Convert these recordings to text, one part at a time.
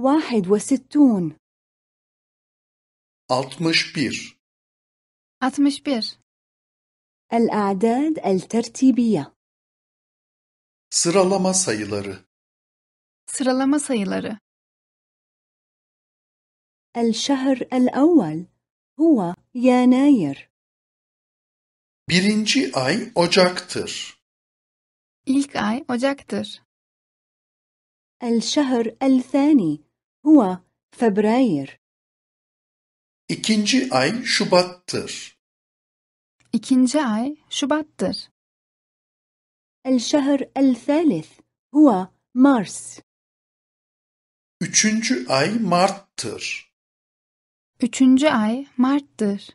واحد وستون أطمش بير أطمش بير الأعداد الترتيبية سرالما سيلر سرالما سيلر الشهر الأول هو يناير بيرنجي أي أوجاكتر إلك أي أوجاكتر الشهر الثاني هو فبراير. İkinci ay Şubat'tır. İkinci ay Şubat'tır. الشهر الثالث هو مارس. Üçüncü ay Mart'tır. Üçüncü ay Mart'tır.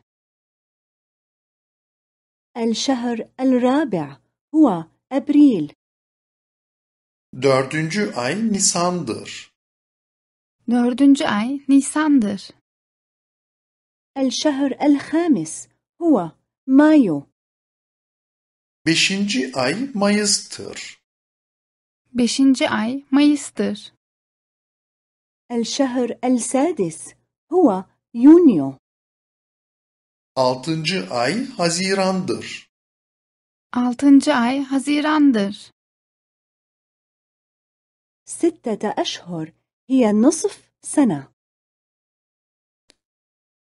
الشهر الرابع هو أبريل. Dördüncü ay Nisan'dır. Dördüncü ay Nisan'dır. El şehr el الخامس huwa mayo. Beşinci ay Mayıs'tır. Beşinci ay Mayıs'tır. El şehr el sadis huwa yunyo. Altıncı ay Haziran'dır. Altıncı ay Haziran'dır. Sittete eşhur هي نصف سنة.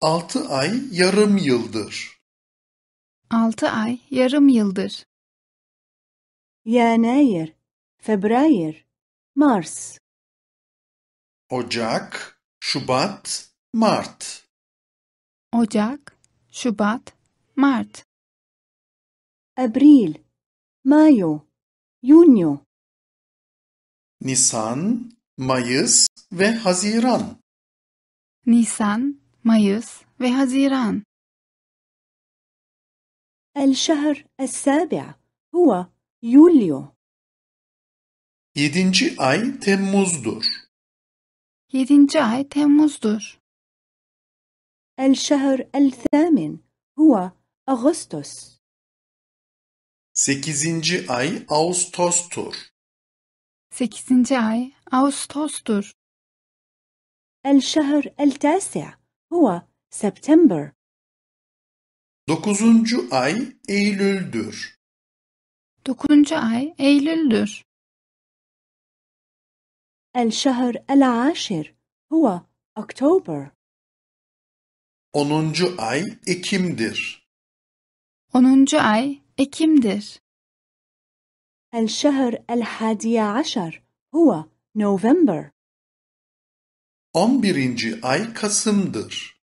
Altı ay yarım yıldır. Altı ay yarım yıldır. Yanayir, Febrayir, Mars. Ocak, Şubat, Mart. Ocak, Şubat, Mart. Abril, Mayo, Yunyo. Nisan, Mayıs ve Haziran. Nisan, Mayıs ve Haziran. الشهر السابع هو يوليو. Yedinci ay Temmuz'dur. Yedinci ay Temmuz'dur. الشهر الثامن هو Ağustos. Sekizinci ay Ağustos'tur. 8. ay Ağustos'tur. الشهر التاسع huwa September. 9. ay Eylül'dür. 9. ay Eylül'dür. الشهر العاشر huwa October. 10. ay Ekim'dir. 10. ay Ekim'dir. الشهر الحادي عشر هو نوفمبر 11. ay Kasım'dır.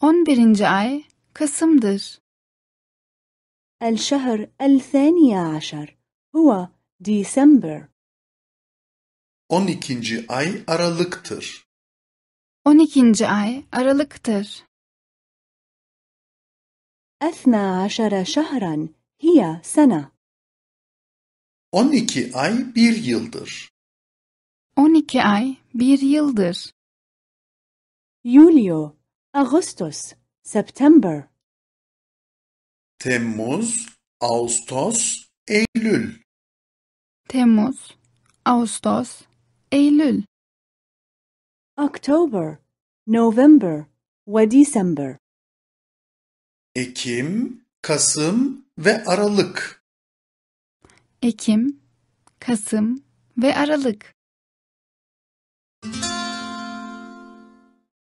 11. ay Kasım'dır. الشهر الثاني عشر هو ديسمبر 12. ay Aralık'tır. 12. ay Aralık'tır. 12 شهرا هي سنة On iki ay bir yıldır. On iki ay bir yıldır. Julio, Ağustos, September. Temmuz, Ağustos, Eylül. Temmuz, Ağustos, Eylül. October, November ve December. Ekim, Kasım ve Aralık. Ekim, Kasım ve Aralık.